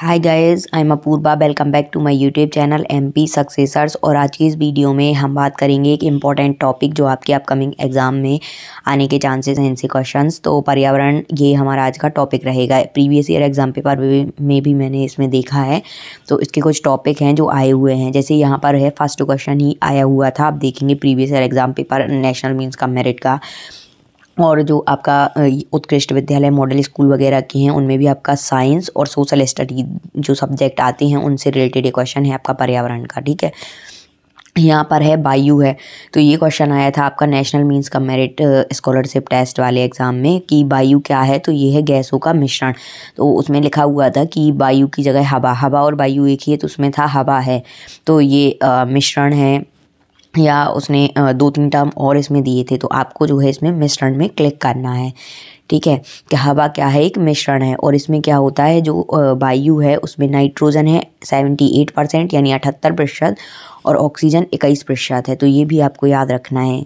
hi guys I am Apoorva welcome back to my YouTube channel M P successors और आज की इस video में हम बात करेंगे एक इम्पॉर्टेंट टॉपिक जो आपके अपकमिंग एग्ज़ाम में आने के चांसेस हैं इनसे क्वेश्चंस तो पर्यावरण ये हमारा आज का टॉपिक रहेगा प्रीवियस ईयर एग्ज़ाम पेपर में भी मैंने इसमें देखा है तो इसके कुछ टॉपिक हैं जो आए हुए हैं जैसे यहाँ पर है फर्स्ट क्वेश्चन ही आया हुआ था आप देखेंगे previous year exam paper national means का मेरिट का और जो आपका उत्कृष्ट विद्यालय मॉडल स्कूल वगैरह की हैं उनमें भी आपका साइंस और सोशल स्टडी जो सब्जेक्ट आते हैं उनसे रिलेटेड ये क्वेश्चन है आपका पर्यावरण का ठीक है यहाँ पर है वायु है तो ये क्वेश्चन आया था आपका नेशनल मीन्स का मेरिट स्कॉलरशिप टेस्ट वाले एग्ज़ाम में कि वायु क्या है तो ये है गैसों का मिश्रण तो उसमें लिखा हुआ था कि वायु की जगह हवा हवा और वायु एक ही है तो उसमें था हवा है तो ये मिश्रण है या उसने दो तीन टर्म और इसमें दिए थे तो आपको जो है इसमें मिश्रण में क्लिक करना है ठीक है कि हवा क्या है एक मिश्रण है और इसमें क्या होता है जो वायु है उसमें नाइट्रोजन है सेवेंटी एट परसेंट यानी अठहत्तर प्रतिशत और ऑक्सीजन इक्कीस प्रतिशत है तो ये भी आपको याद रखना है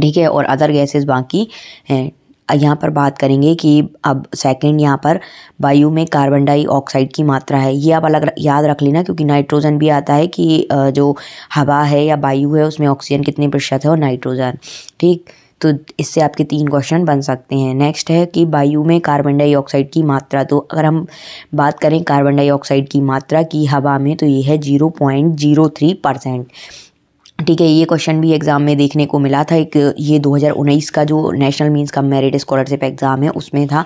ठीक है और अदर गैसेस बाकी हैं यहाँ पर बात करेंगे कि अब सेकंड यहाँ पर वायु में कार्बन डाइऑक्साइड की मात्रा है ये आप अलग याद रख लेना क्योंकि नाइट्रोजन भी आता है कि जो हवा है या वायु है उसमें ऑक्सीजन कितने प्रतिशत है और नाइट्रोजन ठीक तो इससे आपके तीन क्वेश्चन बन सकते हैं नेक्स्ट है कि वायु में कार्बन डाइऑक्साइड की मात्रा तो अगर हम बात करें कार्बन डाइऑक्साइड की मात्रा की हवा में तो ये है zero point zero three percent ठीक है ये क्वेश्चन भी एग्ज़ाम में देखने को मिला था एक ये 2019 का जो नेशनल मींस का मेरिट स्कॉलरशिप एग्ज़ाम है उसमें था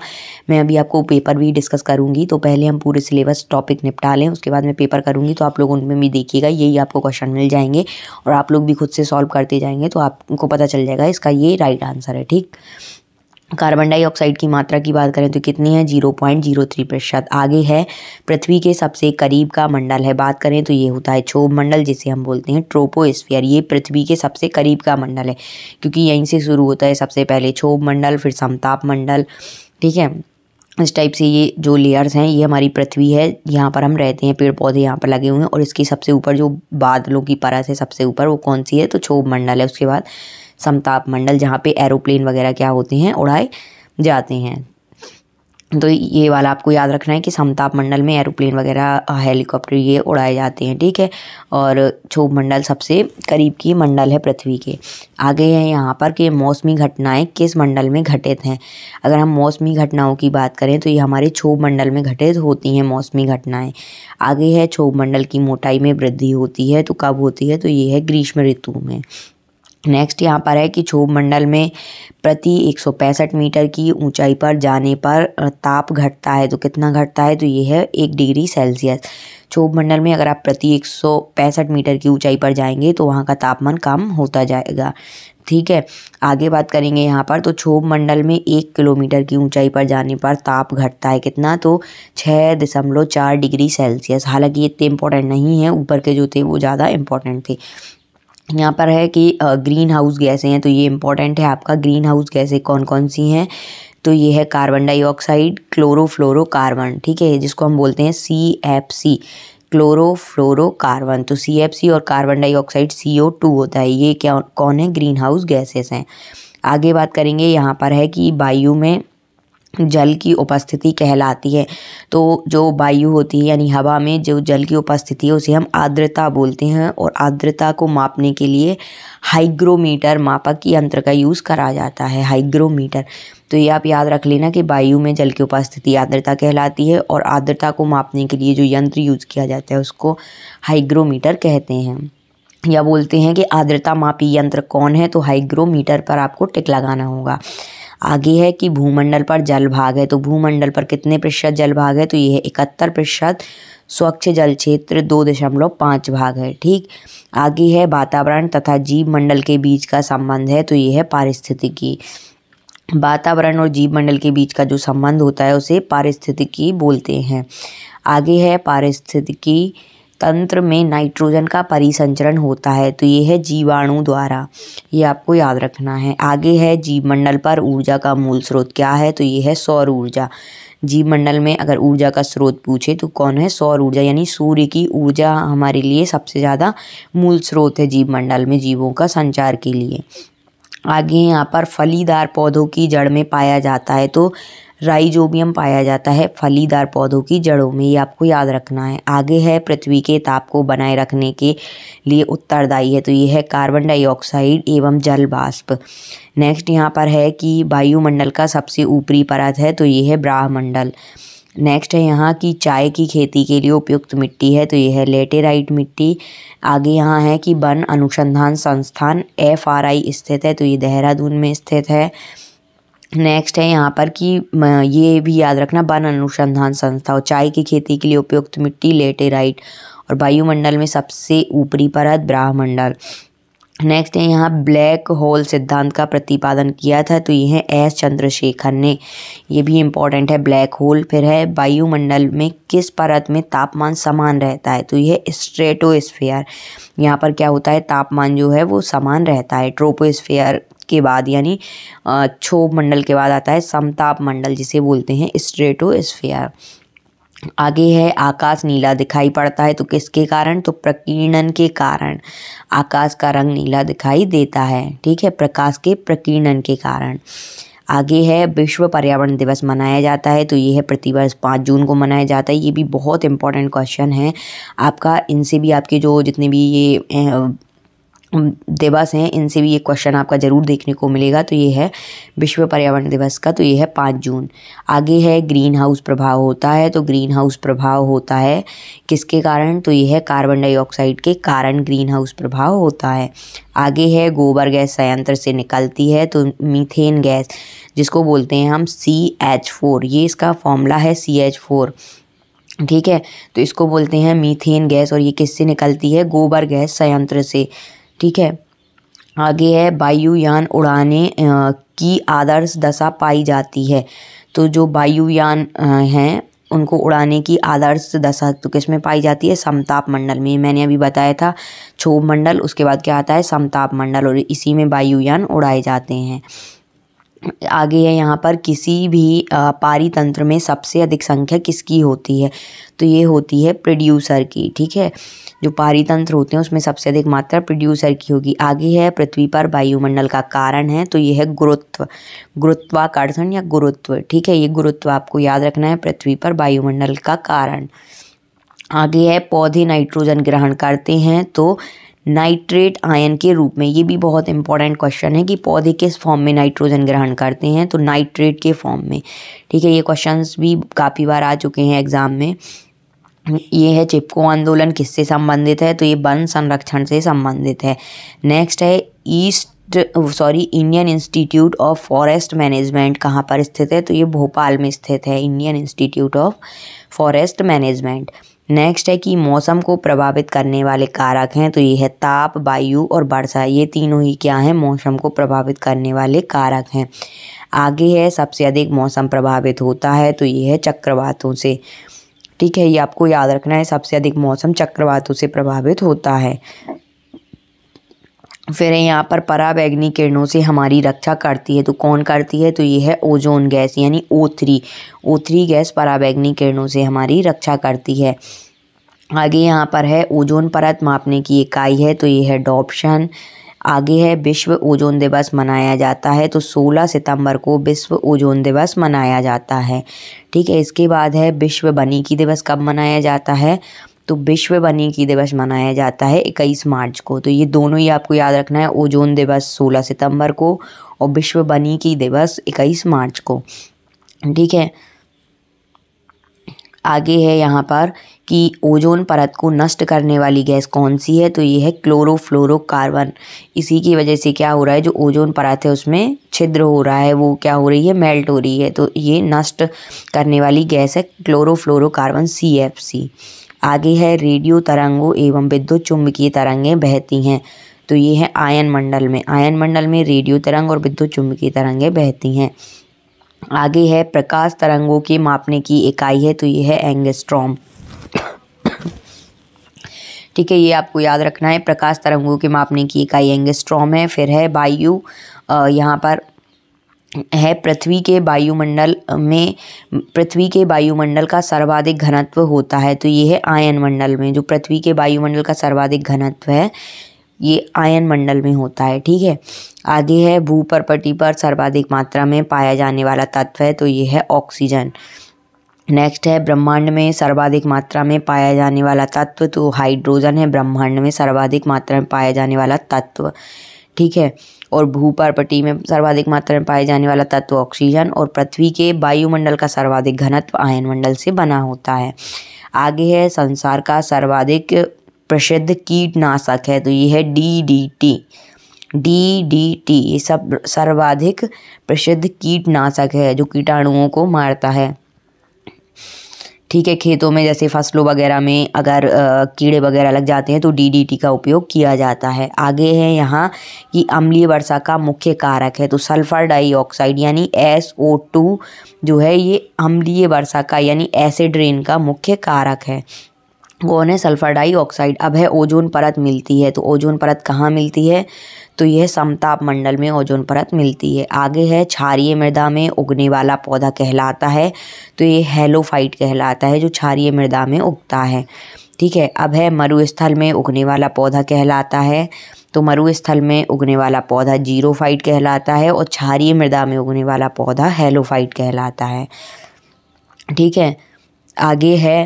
मैं अभी आपको पेपर भी डिस्कस करूँगी तो पहले हम पूरे सिलेबस टॉपिक निपटा लें उसके बाद मैं पेपर करूँगी तो आप लोग उनमें भी देखिएगा यही आपको क्वेश्चन मिल जाएंगे और आप लोग भी खुद से सॉल्व करते जाएंगे तो आपको पता चल जाएगा इसका ये राइट आंसर है ठीक कार्बन डाइऑक्साइड की मात्रा की बात करें तो कितनी है जीरो पॉइंट जीरो थ्री प्रतिशत आगे है पृथ्वी के सबसे करीब का मंडल है बात करें तो ये होता है क्षोभ मंडल जिसे हम बोलते हैं ट्रोपोस्फीयर ये पृथ्वी के सबसे करीब का मंडल है क्योंकि यहीं से शुरू होता है सबसे पहले क्षोभ मंडल फिर समताप मंडल ठीक है इस टाइप से ये जो लेयर्स हैं ये हमारी पृथ्वी है यहाँ पर हम रहते हैं पेड़ पौधे यहाँ पर लगे हुए हैं और इसकी सबसे ऊपर जो बादलों की परत है सबसे ऊपर वो कौन सी है तो क्षोभ मंडल है उसके बाद समताप मंडल जहाँ पे एरोप्लेन वगैरह क्या होते हैं उड़ाए जाते हैं तो ये वाला आपको याद रखना है कि समताप मंडल में एरोप्लेन वगैरह हेलीकॉप्टर ये उड़ाए जाते हैं ठीक है और क्षोभ मंडल सबसे करीब की मंडल है पृथ्वी के आगे है यहाँ पर कि मौसमी घटनाएं किस मंडल में घटित हैं अगर हम मौसमी घटनाओं की बात करें तो ये हमारे क्षोभ मंडल में घटित होती हैं मौसमी घटनाएं आगे है क्षोभ मंडल की मोटाई में वृद्धि होती है तो कब होती है तो ये है ग्रीष्म ऋतु में नेक्स्ट यहाँ पर है कि क्षोभ मंडल में प्रति एक मीटर की ऊंचाई पर जाने पर ताप घटता है तो कितना घटता है तो ये है एक डिग्री सेल्सियस क्षोभ मंडल में अगर आप प्रति एक मीटर की ऊंचाई पर जाएंगे तो वहाँ का तापमान कम होता जाएगा ठीक है आगे बात करेंगे यहाँ पर तो क्षोभ मंडल में एक किलोमीटर की ऊंचाई पर जाने पर ताप घटता है कितना तो छः दशमलव चार डिग्री सेल्सियस हालांकि इतने इम्पोर्टेंट नहीं है ऊपर के जो थे वो ज़्यादा इम्पोर्टेंट थे यहाँ पर है कि ग्रीन हाउस गैसें हैं तो ये इंपॉर्टेंट है आपका ग्रीन हाउस गैसें कौन कौन सी हैं तो ये है कार्बन डाइऑक्साइड क्लोरोफ्लोरोकार्बन ठीक है जिसको हम बोलते हैं सी एफ सी क्लोरोफ्लोरोकार्बन तो सी एफ सी और carbon dioxide C O two होता है ये क्या कौन है ग्रीन हाउस गैसेस हैं आगे बात करेंगे यहाँ पर है कि वायु में जल की उपस्थिति कहलाती है तो जो वायु होती है यानी हवा में जो जल की उपस्थिति है उसे हम आर्द्रता बोलते हैं और आर्द्रता को मापने के लिए हाइग्रोमीटर मापक यंत्र का यूज़ करा जाता है हाइग्रोमीटर तो ये आप याद रख लेना कि वायु में जल की उपस्थिति आर्द्रता कहलाती है और आर्द्रता को मापने के लिए जो यंत्र यूज़ किया जाता है उसको हाइग्रोमीटर कहते हैं या बोलते हैं कि आर्द्रता मापी यंत्र कौन है तो हाइग्रोमीटर पर आपको टिक लगाना होगा आगे है कि भूमंडल पर जल भाग है तो भूमंडल पर कितने प्रतिशत जल भाग है तो यह है इकहत्तर प्रतिशत स्वच्छ जल क्षेत्र दो दशमलव पाँच भाग है ठीक आगे है वातावरण तथा जीव मंडल के बीच का संबंध है तो यह है पारिस्थितिकी वातावरण और जीव मंडल के बीच का जो संबंध होता है उसे पारिस्थितिकी बोलते हैं आगे है पारिस्थितिकी तंत्र में नाइट्रोजन का परिसंचरण होता है तो ये है जीवाणु द्वारा ये आपको याद रखना है आगे है जीवमंडल पर ऊर्जा का मूल स्रोत क्या है तो ये है सौर ऊर्जा जीवमंडल में अगर ऊर्जा का स्रोत पूछे तो कौन है सौर ऊर्जा यानी सूर्य की ऊर्जा हमारे लिए सबसे ज़्यादा मूल स्रोत है जीवमंडल में जीवों का संचार के लिए आगे यहाँ पर फलीदार पौधों की जड़ में पाया जाता है तो राइजोबियम पाया जाता है फलीदार पौधों की जड़ों में ये आपको याद रखना है आगे है पृथ्वी के ताप को बनाए रखने के लिए उत्तरदायी है तो ये है कार्बन डाइऑक्साइड एवं जल बाष्प नेक्स्ट यहाँ पर है कि वायुमंडल का सबसे ऊपरी परत है तो ये है ब्राहमंडल नेक्स्ट है यहाँ की चाय की खेती के लिए उपयुक्त मिट्टी है तो यह है लेटेराइट मिट्टी आगे यहाँ है कि वन अनुसंधान संस्थान एफ आर आई स्थित है तो ये देहरादून में स्थित है नेक्स्ट है यहाँ पर कि ये भी याद रखना वन अनुसंधान संस्था और चाय की खेती के लिए उपयुक्त मिट्टी लेटेराइट और वायुमंडल में सबसे ऊपरी परत ब्राहमंडल नेक्स्ट है यहाँ ब्लैक होल सिद्धांत का प्रतिपादन किया था तो ये है एस चंद्रशेखर ने ये भी इम्पोर्टेंट है ब्लैक होल फिर है वायुमंडल में किस परत में तापमान समान रहता है तो ये स्ट्रेटोस्फेयर यहाँ पर क्या होता है तापमान जो है वो समान रहता है ट्रोपोस्फेयर के बाद यानी क्षोभ मंडल के बाद आता है समताप मंडल जिसे बोलते हैं स्ट्रेटो स्फेयर आगे है आकाश नीला दिखाई पड़ता है तो किसके कारण तो प्रकीर्णन के कारण आकाश का रंग नीला दिखाई देता है ठीक है प्रकाश के प्रकीर्णन के कारण आगे है विश्व पर्यावरण दिवस मनाया जाता है तो ये है प्रतिवर्ष पाँच जून को मनाया जाता है ये भी बहुत इंपॉर्टेंट क्वेश्चन है आपका इनसे भी आपके जो जितने भी ये दिवस हैं इनसे भी ये क्वेश्चन आपका ज़रूर देखने को मिलेगा तो ये है विश्व पर्यावरण दिवस का तो ये है पाँच जून आगे है ग्रीन हाउस प्रभाव होता है तो ग्रीन हाउस प्रभाव होता है किसके कारण तो ये है कार्बन डाइऑक्साइड के कारण ग्रीन हाउस प्रभाव होता है आगे है गोबर गैस संयंत्र से निकलती है तो मीथेन गैस जिसको बोलते हैं हम सी एच फोर ये इसका फॉर्मूला है सी एच फोर ठीक है तो इसको बोलते हैं मीथेन गैस और ये किससे निकलती है गोबर गैस संयंत्र से ठीक है आगे है वायुयान उड़ाने की आदर्श दशा पाई जाती है तो जो वायुयान हैं उनको उड़ाने की आदर्श दशा तो किस में पाई जाती है समताप मंडल में मैंने अभी बताया था क्षोभ मंडल उसके बाद क्या आता है समताप मंडल और इसी में वायुयान उड़ाए जाते हैं आगे है यहाँ पर किसी भी पारितंत्र में सबसे अधिक संख्या किसकी होती है तो ये होती है प्रोड्यूसर की ठीक है जो पारितंत्र होते हैं उसमें सबसे अधिक मात्रा प्रोड्यूसर की होगी आगे है पृथ्वी पर वायुमंडल का कारण है तो ये है गुरुत्व गुरुत्वाकर्षण या गुरुत्व ठीक है ये गुरुत्व आपको याद रखना है पृथ्वी पर वायुमंडल का कारण आगे है पौधे नाइट्रोजन ग्रहण करते हैं तो नाइट्रेट आयन के रूप में ये भी बहुत इंपॉर्टेंट क्वेश्चन है कि पौधे किस फॉर्म में नाइट्रोजन ग्रहण करते हैं तो नाइट्रेट के फॉर्म में ठीक है ये क्वेश्चंस भी काफ़ी बार आ चुके हैं एग्ज़ाम में ये है चिपको आंदोलन किससे संबंधित है तो ये वन संरक्षण से संबंधित है नेक्स्ट है east sorry Indian institute of forest management कहाँ पर स्थित है तो ये भोपाल में स्थित है Indian institute of forest management next है कि मौसम को प्रभावित करने वाले कारक हैं तो ये है ताप वायु और वर्षा ये तीनों ही क्या हैं मौसम को प्रभावित करने वाले कारक हैं आगे है सबसे अधिक मौसम प्रभावित होता है तो ये है चक्रवातों से ठीक है ये आपको याद रखना है सबसे अधिक मौसम चक्रवातों से प्रभावित होता है फिर यहाँ पर पराबैग्नी किरणों से हमारी रक्षा करती है तो कौन करती है तो ये है ओजोन गैस यानी O three O three gas पराबैग्नी किरणों से हमारी रक्षा करती है आगे यहाँ पर है ओजोन परत मापने की इकाई है तो ये है डॉप्शन आगे है विश्व ओजोन दिवस मनाया जाता है तो 16 सितंबर को विश्व ओजोन दिवस मनाया जाता है ठीक है इसके बाद है विश्व बनी की दिवस कब मनाया जाता है तो विश्व की दिवस मनाया जाता है इक्कीस मार्च को तो ये दोनों ही आपको याद रखना है ओजोन दिवस सोलह सितंबर को और विश्व की दिवस इक्कीस मार्च को ठीक है आगे है यहाँ पर कि ओजोन परत को नष्ट करने वाली गैस कौन सी है तो ये है क्लोरोफ्लोरोकार्बन इसी की वजह से क्या हो रहा है जो ओजोन परत है उसमें छिद्र हो रहा है वो क्या हो रही है मेल्ट हो रही है तो ये नष्ट करने वाली गैस है क्लोरोफ्लोरोकार्बन सी एफ सी आगे है रेडियो तरंगों एवं विद्युत चुंबकीय तरंगें बहती हैं तो ये है आयन मंडल में आयन मंडल में रेडियो तरंग और विद्युत चुंबकीय तरंगें बहती हैं आगे है प्रकाश तरंगों के मापने की इकाई है तो ये है एंगस्ट्रॉम ठीक है ये आपको याद रखना है प्रकाश तरंगों के मापने की इकाई एंगस्ट्रॉम है फिर है वायु यहाँ पर है पृथ्वी के वायुमंडल में पृथ्वी के वायुमंडल का सर्वाधिक घनत्व होता है तो ये है आयन मंडल में जो पृथ्वी के वायुमंडल का सर्वाधिक घनत्व है ये आयन मंडल में होता है ठीक है आगे है भू पर सर्वाधिक मात्रा में पाया जाने वाला तत्व है तो ये है ऑक्सीजन नेक्स्ट है ब्रह्मांड में सर्वाधिक मात्रा में पाया जाने वाला तत्व तो हाइड्रोजन है ब्रह्मांड में सर्वाधिक मात्रा में पाया जाने वाला तत्व ठीक है और भूपर्पटी में सर्वाधिक मात्रा में पाए जाने वाला तत्व ऑक्सीजन और पृथ्वी के वायुमंडल का सर्वाधिक घनत्व आयन मंडल से बना होता है आगे है संसार का सर्वाधिक प्रसिद्ध कीटनाशक है तो ये है D D T D D T ये सब सर्वाधिक प्रसिद्ध कीटनाशक है जो कीटाणुओं को मारता है ठीक है खेतों में जैसे फसलों वगैरह में अगर कीड़े वगैरह लग जाते हैं तो डीडीटी का उपयोग किया जाता है आगे है यहाँ कि अम्लीय वर्षा का मुख्य कारक है तो सल्फर डाइऑक्साइड यानी एस ओ टू जो है ये अम्लीय वर्षा का यानी एसिड रेन का मुख्य कारक है कौन है सल्फर डाइऑक्साइड अब है ओजोन परत मिलती है तो ओजोन परत कहाँ मिलती है तो यह समताप मंडल में ओजोन परत मिलती है आगे है क्षारीय मृदा में उगने वाला पौधा कहलाता है तो ये हेलोफाइट कहलाता है जो क्षारीय मृदा में उगता है ठीक है अब है मरुस्थल में उगने वाला पौधा कहलाता है तो मरुस्थल में उगने वाला पौधा जीरोफाइट कहलाता है और क्षारीय मृदा में उगने वाला पौधा हेलोफाइट कहलाता है ठीक है आगे है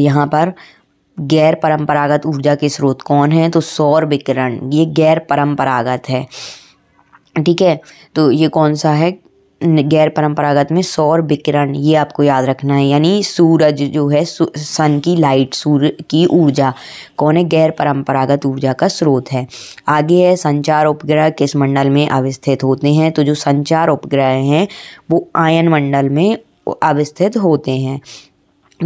यहाँ पर गैर परंपरागत ऊर्जा के स्रोत कौन हैं तो सौर विकिरण ये गैर परंपरागत है ठीक है तो ये कौन सा है गैर परंपरागत में सौर विकिरण ये आपको याद रखना है यानी सूरज जो है सन की लाइट सूर्य की ऊर्जा कौन है गैर परंपरागत ऊर्जा का स्रोत है आगे है संचार उपग्रह किस मंडल में अवस्थित होते हैं तो जो संचार उपग्रह हैं वो आयन मंडल में अवस्थित होते हैं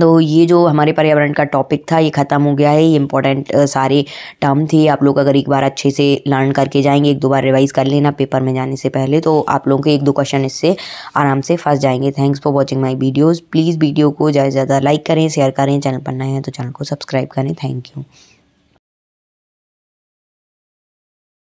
तो ये जो हमारे पर्यावरण का टॉपिक था ये ख़त्म हो गया है ये इंपॉर्टेंट सारे टर्म थे आप लोग अगर एक बार अच्छे से लर्न करके जाएंगे एक दो बार रिवाइज कर लेना पेपर में जाने से पहले तो आप लोगों के एक दो क्वेश्चन इससे आराम से फंस जाएंगे thanks for watching my videos please video को ज़्यादा से ज़्यादा लाइक करें शेयर करें चैनल पर नए हैं तो चैनल को सब्सक्राइब करें थैंक यू